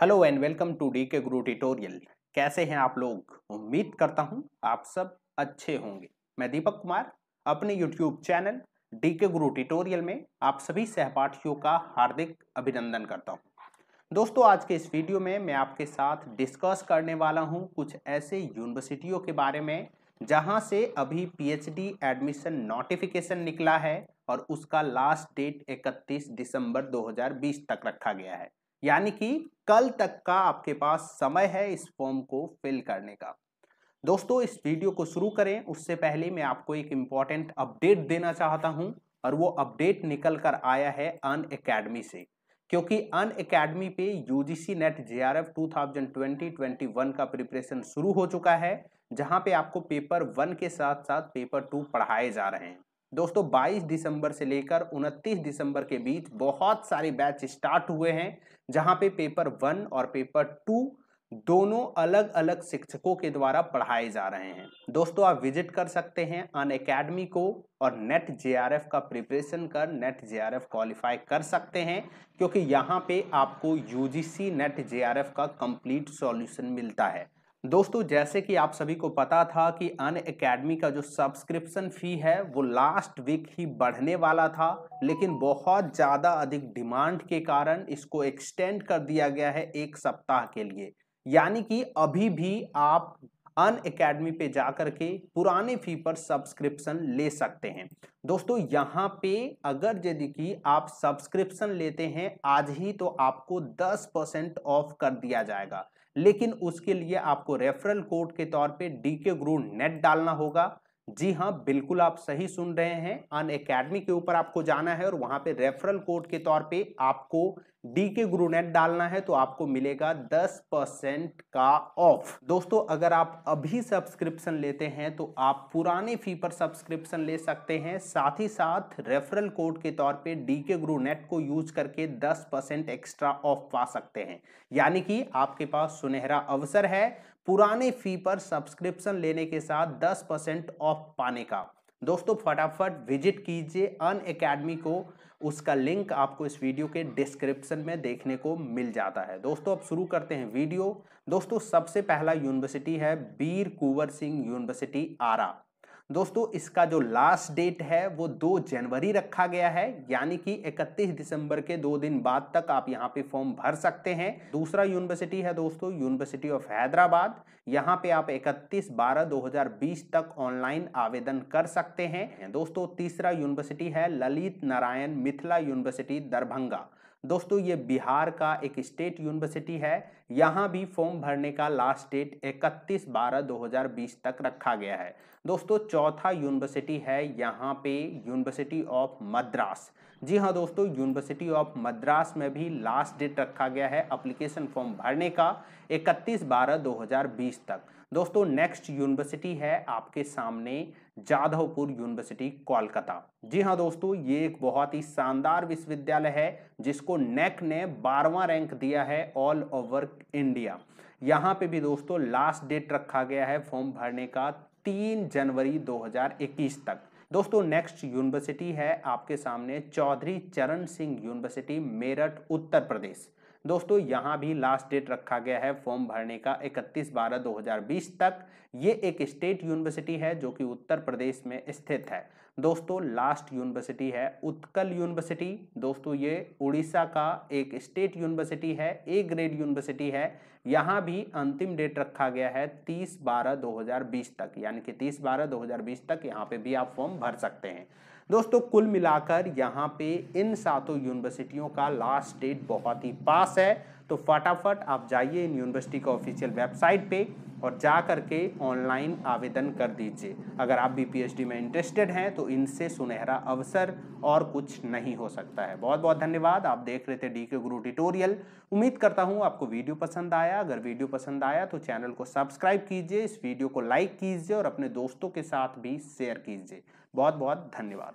hello and welcome to D K Guru tutorial कैसे हैं आप लोग उम्मीद करता हूं आप सब अच्छे होंगे मैं दीपक कुमार अपने YouTube channel D K Guru tutorial में आप सभी सहपाठियों का हार्दिक अभिनंदन करता हूं दोस्तों आज के इस वीडियो में मैं आपके साथ डिस्कस करने वाला हूं कुछ ऐसे यूनिवर्सिटियों के बारे में जहाँ से अभी पी एडमिशन नोटिफिकेशन निकला है और उसका लास्ट डेट इकतीस दिसंबर दो तक रखा गया है यानी कि कल तक का आपके पास समय है इस फॉर्म को फिल करने का दोस्तों इस वीडियो को शुरू करें उससे पहले मैं आपको एक इम्पॉर्टेंट अपडेट देना चाहता हूं और वो अपडेट निकल कर आया है अन अकेडमी से क्योंकि अन अकेडमी पे UGC NET J R F two का प्रिपरेशन शुरू हो चुका है जहां पे आपको पेपर वन के साथ साथ पेपर टू पढ़ाए जा रहे हैं दोस्तों 22 दिसंबर से लेकर 29 दिसंबर के बीच बहुत सारे बैच स्टार्ट हुए हैं जहां पे पेपर वन और पेपर टू दोनों अलग अलग शिक्षकों के द्वारा पढ़ाए जा रहे हैं दोस्तों आप विजिट कर सकते हैं अन अकेडमी को और नेट जेआरएफ का प्रिपरेशन कर नेट जेआरएफ क्वालिफाई कर सकते हैं क्योंकि यहाँ पे आपको यूजीसी नेट जेआरएफ का कंप्लीट सॉल्यूशन मिलता है दोस्तों जैसे कि आप सभी को पता था कि अन अकेडमी का जो सब्सक्रिप्शन फ़ी है वो लास्ट वीक ही बढ़ने वाला था लेकिन बहुत ज़्यादा अधिक डिमांड के कारण इसको एक्सटेंड कर दिया गया है एक सप्ताह के लिए यानी कि अभी भी आप अन अकेडमी पे जा करके के पुराने फी पर सब्सक्रिप्शन ले सकते हैं दोस्तों यहाँ पे अगर यदि कि आप सब्सक्रिप्शन लेते हैं आज ही तो आपको 10 परसेंट ऑफ कर दिया जाएगा लेकिन उसके लिए आपको रेफरल कोड के तौर पे डी के ग्रू नेट डालना होगा जी हाँ बिल्कुल आप सही सुन रहे हैं अन एकेडमी के ऊपर आपको जाना है और वहां पे रेफरल कोड के तौर पे आपको डी के गुरु नेट डालना है तो आपको मिलेगा 10 परसेंट का ऑफ दोस्तों अगर आप अभी सब्सक्रिप्शन लेते हैं तो आप पुराने फी पर सब्सक्रिप्शन ले सकते हैं साथ ही साथ रेफरल कोड के तौर पे डी के गुरु नेट को यूज करके 10 परसेंट एक्स्ट्रा ऑफ पा सकते हैं यानी कि आपके पास सुनहरा अवसर है पुराने फी पर सब्सक्रिप्शन लेने के साथ 10 परसेंट ऑफ पाने का दोस्तों फटाफट विजिट कीजिए अन अकेडमी को उसका लिंक आपको इस वीडियो के डिस्क्रिप्शन में देखने को मिल जाता है दोस्तों अब शुरू करते हैं वीडियो दोस्तों सबसे पहला यूनिवर्सिटी है बीर कुंवर सिंह यूनिवर्सिटी आरा दोस्तों इसका जो लास्ट डेट है वो दो जनवरी रखा गया है यानी कि इकतीस दिसंबर के दो दिन बाद तक आप यहाँ पे फॉर्म भर सकते हैं दूसरा यूनिवर्सिटी है दोस्तों यूनिवर्सिटी ऑफ हैदराबाद यहाँ पे आप 31 बारह 2020 तक ऑनलाइन आवेदन कर सकते हैं दोस्तों तीसरा यूनिवर्सिटी है ललित नारायण मिथिला यूनिवर्सिटी दरभंगा दोस्तों ये बिहार का एक स्टेट यूनिवर्सिटी है यहाँ भी फॉर्म भरने का लास्ट डेट 31 बारह 2020 तक रखा गया है दोस्तों चौथा यूनिवर्सिटी है यहाँ पे यूनिवर्सिटी ऑफ मद्रास जी हाँ दोस्तों यूनिवर्सिटी ऑफ मद्रास में भी लास्ट डेट रखा गया है अप्लीकेशन फॉर्म भरने का 31 बारह 2020 तक दोस्तों नेक्स्ट यूनिवर्सिटी है आपके सामने जाधवपुर यूनिवर्सिटी कोलकाता जी हाँ दोस्तों ये एक बहुत ही शानदार विश्वविद्यालय है जिसको नेक e ने बारवा रैंक दिया है ऑल ओवर इंडिया यहाँ पे भी दोस्तों लास्ट डेट रखा गया है फॉर्म भरने का तीन जनवरी 2021 तक दोस्तों नेक्स्ट यूनिवर्सिटी है आपके सामने चौधरी चरण सिंह यूनिवर्सिटी मेरठ उत्तर प्रदेश दोस्तों यहाँ भी लास्ट डेट रखा गया है फॉर्म भरने का 31 बारह 2020 तक ये एक स्टेट यूनिवर्सिटी है जो कि उत्तर प्रदेश में स्थित है दोस्तों लास्ट यूनिवर्सिटी है उत्कल यूनिवर्सिटी दोस्तों ये उड़ीसा का एक स्टेट यूनिवर्सिटी है ए ग्रेड यूनिवर्सिटी है यहाँ भी अंतिम डेट रखा गया है 30 बारह 2020 तक यानी कि 30 बारह 2020 तक यहाँ पे भी आप फॉर्म भर सकते हैं दोस्तों कुल मिलाकर यहाँ पे इन सातों यूनिवर्सिटियों का लास्ट डेट बहुत ही पास है तो फटाफट आप जाइए इन यूनिवर्सिटी का ऑफिशियल वेबसाइट पे और जा करके ऑनलाइन आवेदन कर दीजिए अगर आप भी पीएचडी में इंटरेस्टेड हैं तो इनसे सुनहरा अवसर और कुछ नहीं हो सकता है बहुत बहुत धन्यवाद आप देख रहे थे डी के गुरु ट्यूटोरियल उम्मीद करता हूँ आपको वीडियो पसंद आया अगर वीडियो पसंद आया तो चैनल को सब्सक्राइब कीजिए इस वीडियो को लाइक कीजिए और अपने दोस्तों के साथ भी शेयर कीजिए बहुत बहुत धन्यवाद